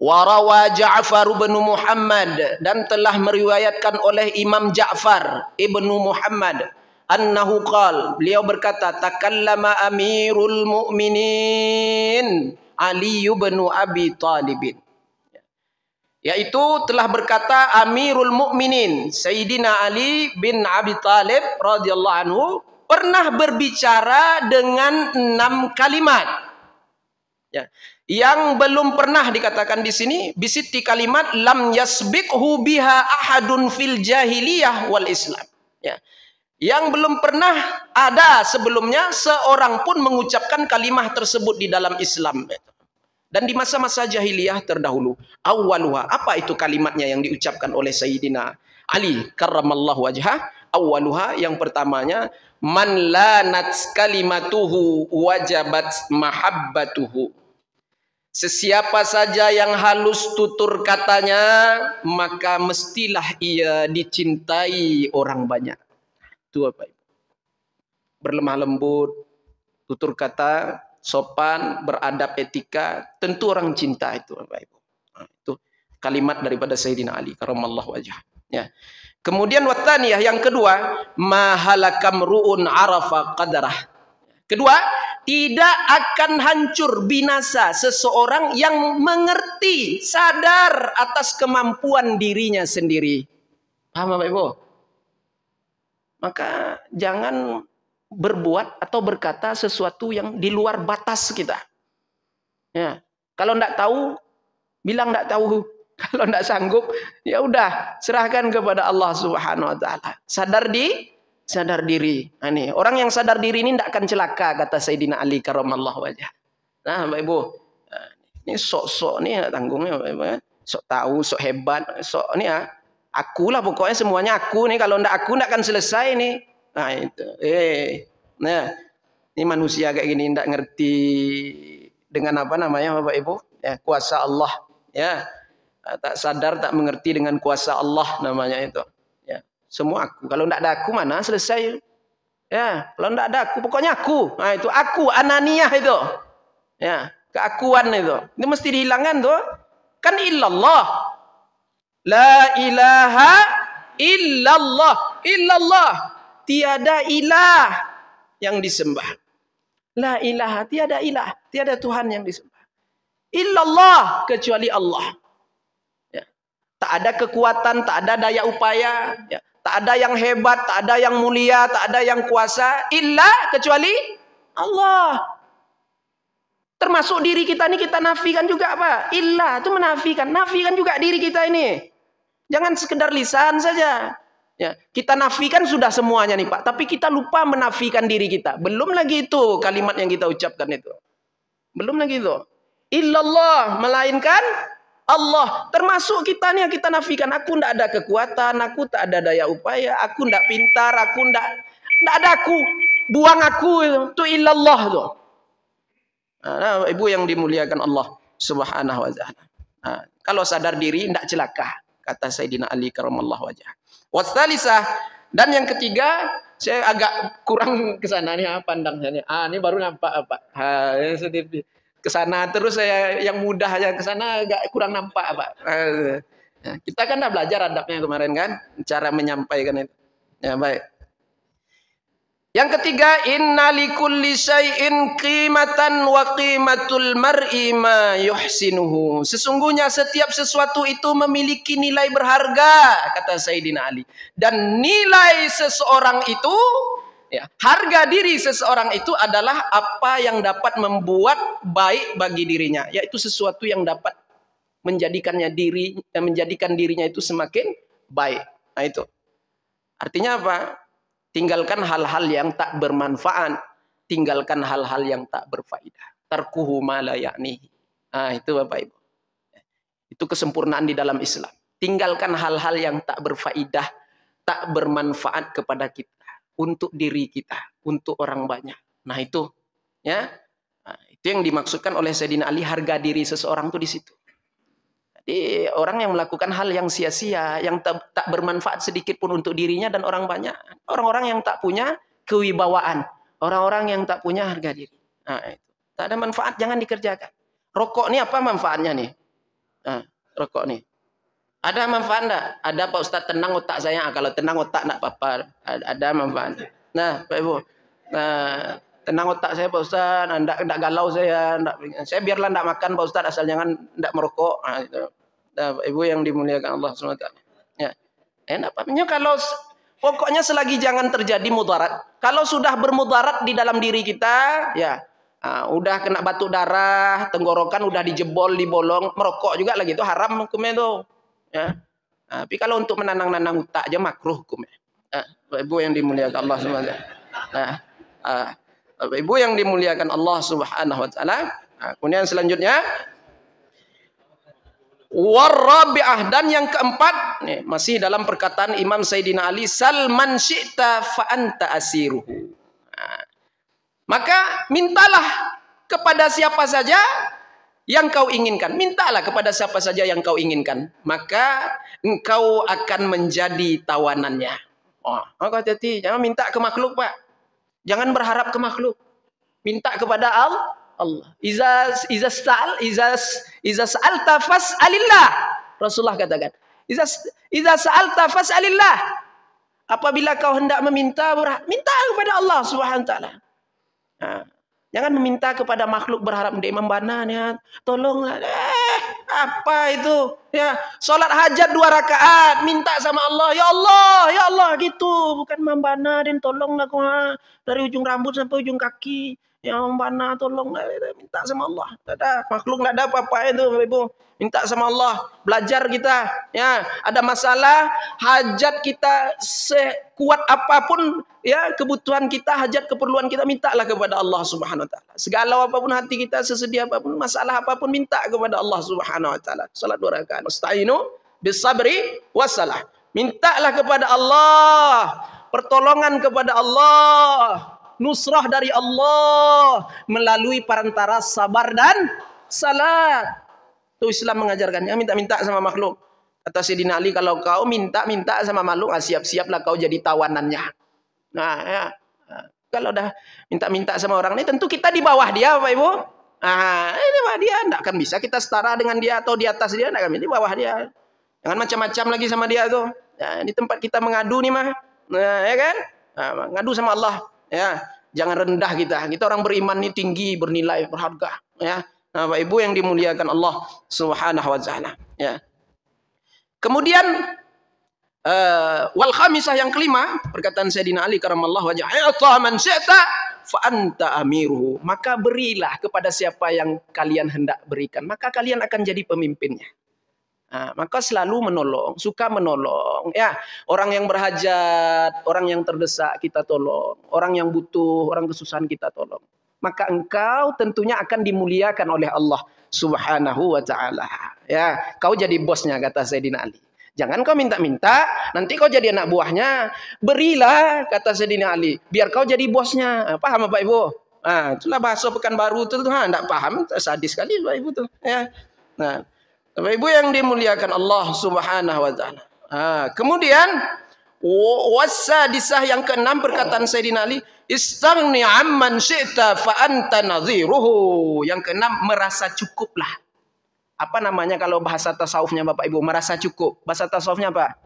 Warawa Ja'far bin Muhammad dan telah meriwayatkan oleh Imam Ja'far ibnu Muhammad annahu qala beliau berkata takallama amirul mu'minin Ali bin Abi Talibin yaitu telah berkata Amirul Mukminin Sayyidina Ali bin Abi Talib radhiyallahu anhu pernah berbicara dengan enam kalimat ya, yang belum pernah dikatakan di sini bisiti kalimat lam yasbiqhu biha ahadun fil jahiliyah wal islam ya yang belum pernah ada sebelumnya seorang pun mengucapkan kalimah tersebut di dalam Islam dan di masa-masa jahiliyah terdahulu awaluha apa itu kalimatnya yang diucapkan oleh Sayyidina Ali karramallahu wajhah awaluha yang pertamanya man lanat kalimatuhu wajabat mahabbatuhu Sesiapa saja yang halus tutur katanya, maka mestilah ia dicintai orang banyak itu Bapak Ibu. Berlemah lembut, tutur kata, sopan, beradab etika, tentu orang cinta itu apa Ibu. Nah, itu kalimat daripada Sayyidina Ali karamallahu wajah. Ya. Kemudian wataniyah yang kedua, mahalakam ru'un arafa qadarah. Kedua, tidak akan hancur binasa seseorang yang mengerti, sadar atas kemampuan dirinya sendiri. Paham Bapak Ibu? Maka jangan berbuat atau berkata sesuatu yang di luar batas kita. Ya. Kalau tidak tahu, bilang tidak tahu. Kalau tidak sanggup, ya udah serahkan kepada Allah Subhanahu Wa Taala. Sadar di, sadar diri. Nah, ini orang yang sadar diri ini tidak akan celaka kata Sayyidina Ali karomallahu wajah. Nah, Mbak Ibu, eh, ini sok-sok nih ya tanggungnya, ya. sok tahu, sok hebat, sok nih ya Akulah pokoknya semuanya aku nih. Kalau ndak aku ndak akan selesai nih. Nah itu. Eh. Nah. Ini manusia kayak gini ndak ngerti dengan apa namanya Bapak Ibu? Ya, kuasa Allah. Ya. Tak sadar, tak mengerti dengan kuasa Allah namanya itu. Ya. Semua aku. Kalau ndak ada aku mana selesai. Ya, kalau ndak ada aku, pokoknya aku. Nah, itu aku, ananiah itu. Ya, keakuan itu. Ini mesti dihilangkan tuh. Kan illallah. La ilaha illallah. Illallah. Tiada ilah yang disembah. La ilaha. Tiada ilah. Tiada Tuhan yang disembah. Illallah. Kecuali Allah. Ya. Tak ada kekuatan, tak ada daya upaya. Ya. Tak ada yang hebat, tak ada yang mulia, tak ada yang kuasa. Illa kecuali Allah. Termasuk diri kita ini kita nafikan juga apa Illa itu menafikan. Nafikan juga diri kita ini. Jangan sekedar lisan saja. Ya, kita nafikan sudah semuanya nih Pak, tapi kita lupa menafikan diri kita. Belum lagi itu kalimat yang kita ucapkan itu. Belum lagi itu. Illallah melainkan Allah termasuk kita nih yang kita nafikan aku tidak ada kekuatan aku tak ada daya upaya aku tidak pintar aku tidak tidak ada aku buang aku itu, itu illallah itu nah, nah, ibu yang dimuliakan Allah subhanahu wa taala nah, kalau sadar diri tidak celaka kata Sayyidina Ali karamallahu wajah. Wasalisah dan yang ketiga saya agak kurang ke sana nih pandangannya. Ah ini baru nampak apa? Ha sedih ke sana terus saya yang mudah yang ke sana agak kurang nampak apa. Ya. kita kan udah belajar adabnya kemarin kan cara menyampaikan itu. Ya baik. Yang ketiga, inna likulli syai'in qimatan wa qimatul mar'i ma Sesungguhnya setiap sesuatu itu memiliki nilai berharga, kata Sayyidina Ali. Dan nilai seseorang itu, ya, harga diri seseorang itu adalah apa yang dapat membuat baik bagi dirinya, yaitu sesuatu yang dapat menjadikannya diri eh, menjadikan dirinya itu semakin baik. Nah itu. Artinya apa? Tinggalkan hal-hal yang tak bermanfaat. Tinggalkan hal-hal yang tak berfaedah. Tarkuhu mala yakni. Nah, itu Bapak Ibu. Itu kesempurnaan di dalam Islam. Tinggalkan hal-hal yang tak berfaedah, tak bermanfaat kepada kita, untuk diri kita, untuk orang banyak. Nah, itu ya. Nah, itu yang dimaksudkan oleh Sayyidina Ali harga diri seseorang itu di situ. Eh, orang yang melakukan hal yang sia-sia, yang tak, tak bermanfaat sedikit pun untuk dirinya dan orang banyak. Orang-orang yang tak punya kewibawaan, orang-orang yang tak punya harga diri. Nah, itu. Tak ada manfaat, jangan dikerjakan. Rokok ini apa manfaatnya nih? Nah, rokok nih. Ada manfaat enggak? Ada Pak Ustaz tenang otak saya. Kalau tenang otak enggak apa-apa. Ada manfaat. Nah, Pak Ibu. Nah, tenang otak saya Pak Ustaz. Enggak, nah, enggak galau saya. Enggak, saya biarlah enggak makan Pak Ustaz asal jangan enggak merokok. Nah, gitu. Eh, ibu yang dimuliakan Allah SWT. Ya. Enak Paknya kalau pokoknya selagi jangan terjadi mudarat. Kalau sudah bermudarat di dalam diri kita, ya ah, udah kena batuk darah, tenggorokan udah dijebol, dibolong, merokok juga lagi itu haram hukumnya itu. Ya. Ah, tapi kalau untuk menanang-nanang utak aja makruh hukumnya. Bapak ah, Ibu yang dimuliakan Allah SWT. Nah, Ibu yang dimuliakan Allah Subhanahu wa taala. kemudian selanjutnya warabi'ah dan yang keempat nih, masih dalam perkataan Imam Sayyidina Ali Salman syi'ta fa'anta asiruhu nah, maka mintalah kepada siapa saja yang kau inginkan mintalah kepada siapa saja yang kau inginkan maka engkau akan menjadi tawanannya oh hati-hati jangan minta ke makhluk Pak jangan berharap ke makhluk minta kepada Allah Allah. Iza iza sa'al iza iza tafas alilah. Rasulullah katakan. Iza iza tafas alilah. Apabila kau hendak meminta, minta kepada Allah Subhanahu taala. Ha. Jangan meminta kepada makhluk berharap dia membana ya. Tolonglah. Eh, apa itu? Ya, solat hajat dua rakaat, minta sama Allah. Ya Allah, ya Allah gitu, bukan membana dan tolonglah aku ha. dari ujung rambut sampai ujung kaki yang bana tolong lah, minta sama Allah. Tak ada makhluk tak ada apa-apa itu Ibu. Minta sama Allah, belajar kita ya. Ada masalah, hajat kita sekuat apapun ya, kebutuhan kita, hajat keperluan kita mintalah kepada Allah Subhanahu wa taala. Segala apapun hati kita sesedia apapun masalah apapun minta kepada Allah Subhanahu wa taala. Salat dua rakaat. Astainu bisabri wasalah. Mintalah kepada Allah pertolongan kepada Allah. nusrah dari Allah melalui perantara sabar dan salat. Itu Islam mengajarkannya minta-minta sama makhluk. Kata Sidin Ali kalau kau minta-minta sama makhluk, ah, siap-siaplah kau jadi tawanannya. Nah, ya. kalau udah minta-minta sama orang ini tentu kita di bawah dia, Pak Ibu. Ah, ini bawah dia tidak akan bisa kita setara dengan dia atau di atas dia, tidak akan di bawah dia. Jangan macam-macam lagi sama dia tuh. Nah, ya, di tempat kita mengadu nih mah. Nah, ya kan? Nah, ngadu sama Allah ya jangan rendah kita kita orang beriman ini tinggi bernilai berharga ya nah, Bapak Ibu yang dimuliakan Allah Subhanahu wa taala ya kemudian uh, wal khamisah yang kelima perkataan Sayyidina Ali karamallahu wajah ya man syaita fa anta amiruhu maka berilah kepada siapa yang kalian hendak berikan maka kalian akan jadi pemimpinnya Nah, maka selalu menolong, suka menolong. Ya, orang yang berhajat, orang yang terdesak kita tolong, orang yang butuh, orang kesusahan kita tolong. Maka engkau tentunya akan dimuliakan oleh Allah Subhanahu wa taala. Ya, kau jadi bosnya kata Sayyidina Ali. Jangan kau minta-minta, nanti kau jadi anak buahnya. Berilah kata Sayyidina Ali, biar kau jadi bosnya. Ah, paham Bapak Ibu? Nah, itulah bahasa pekan baru itu tuh, ah, enggak paham, sadis sekali Bapak Ibu tuh. Ya. Nah, Bapak Ibu yang dimuliakan Allah Subhanahu wa taala. kemudian wasa disah yang keenam perkataan Sayyidina Ali, istaghni amman syi'ta fa anta nadhiruhu. Yang keenam merasa cukuplah. Apa namanya kalau bahasa tasawufnya Bapak Ibu merasa cukup? Bahasa tasawufnya apa?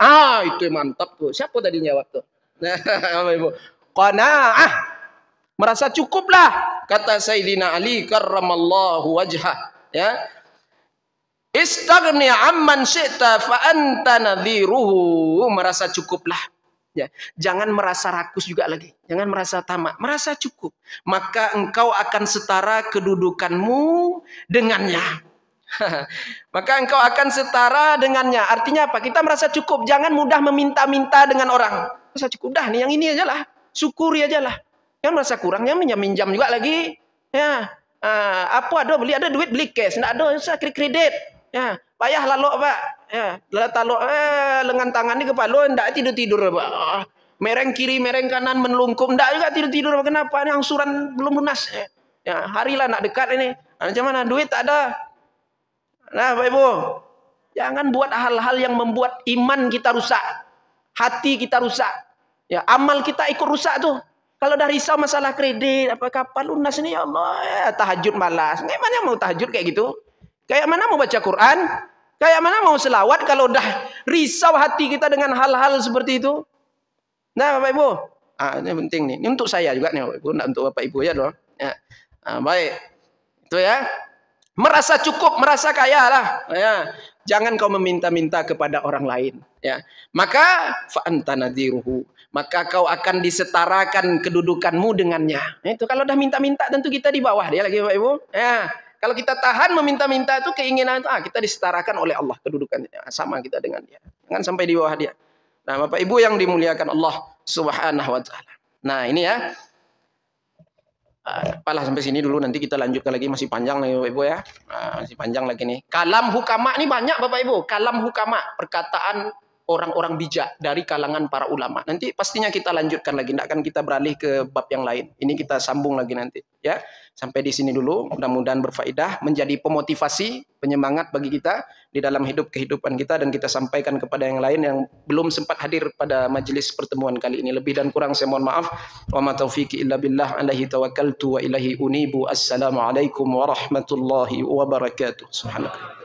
Ah, itu mantap tuh. Siapa tadi jawab tuh? Nah, Bapak Ibu. Qanaah. Merasa cukuplah kata Sayyidina Ali karramallahu wajhah, ya. Istagni amman syi'ta fa anta nadhiruhu. Merasa cukuplah. Ya, jangan merasa rakus juga lagi. Jangan merasa tamak, merasa cukup. Maka engkau akan setara kedudukanmu dengannya. Maka engkau akan setara dengannya. Artinya apa? Kita merasa cukup. Jangan mudah meminta-minta dengan orang. Merasa cukup. Dah nih yang ini aja lah. Syukuri aja lah. Jangan merasa kurang. Yang minjam-minjam juga lagi. Ya. Uh, apa ada beli ada duit beli cash. Tidak ada usah kredit. Ya, payah lalok pak. Ya, lalat talok eh, lengan tangan ni kepala ndak tidur-tidur pak. Ah, mereng kiri, mereng kanan menelungkup ndak juga tidur-tidur pak. Kenapa? Ini angsuran belum lunas. Ya, hari ya, harilah nak dekat ini. Nah, macam mana? Duit tak ada. Nah, Pak Ibu. Jangan buat hal-hal yang membuat iman kita rusak. Hati kita rusak. Ya, amal kita ikut rusak tuh. Kalau dah risau masalah kredit, apa kapan lunas ini, ya Allah, ya, tahajud malas. Gimana mau tahajud kayak gitu? Kayak mana mau baca Quran? Kayak mana mau selawat kalau dah risau hati kita dengan hal-hal seperti itu? Nah, Bapak Ibu, ah, ini penting nih. Ini untuk saya juga nih, Bapak Ibu, untuk Bapak Ibu ya dong. Ya. Ah, baik. Itu ya. Merasa cukup, merasa kaya lah. Ya. Jangan kau meminta-minta kepada orang lain. Ya. Maka fa'antanadiruhu. Maka kau akan disetarakan kedudukanmu dengannya. Itu kalau dah minta-minta tentu kita di bawah dia lagi Bapak Ibu. Ya. Kalau kita tahan meminta-minta itu keinginan itu, ah kita disetarakan oleh Allah kedudukannya sama kita dengan dia. Jangan sampai di bawah dia. Nah, Bapak Ibu yang dimuliakan Allah Subhanahu wa taala. Nah, ini ya. Ah, apalah sampai sini dulu nanti kita lanjutkan lagi masih panjang lagi Bapak Ibu ya. Ah, masih panjang lagi nih. Kalam hukama ini banyak Bapak Ibu. Kalam hukama, perkataan orang-orang bijak dari kalangan para ulama. Nanti pastinya kita lanjutkan lagi, tidak akan kita beralih ke bab yang lain. Ini kita sambung lagi nanti, ya. Sampai di sini dulu, mudah-mudahan berfaedah, menjadi pemotivasi, penyemangat bagi kita di dalam hidup kehidupan kita dan kita sampaikan kepada yang lain yang belum sempat hadir pada majelis pertemuan kali ini. Lebih dan kurang saya mohon maaf. Wa ma taufiqi illa billah alaihi tawakkaltu wa unibu. Assalamualaikum warahmatullahi wabarakatuh. Subhanallah.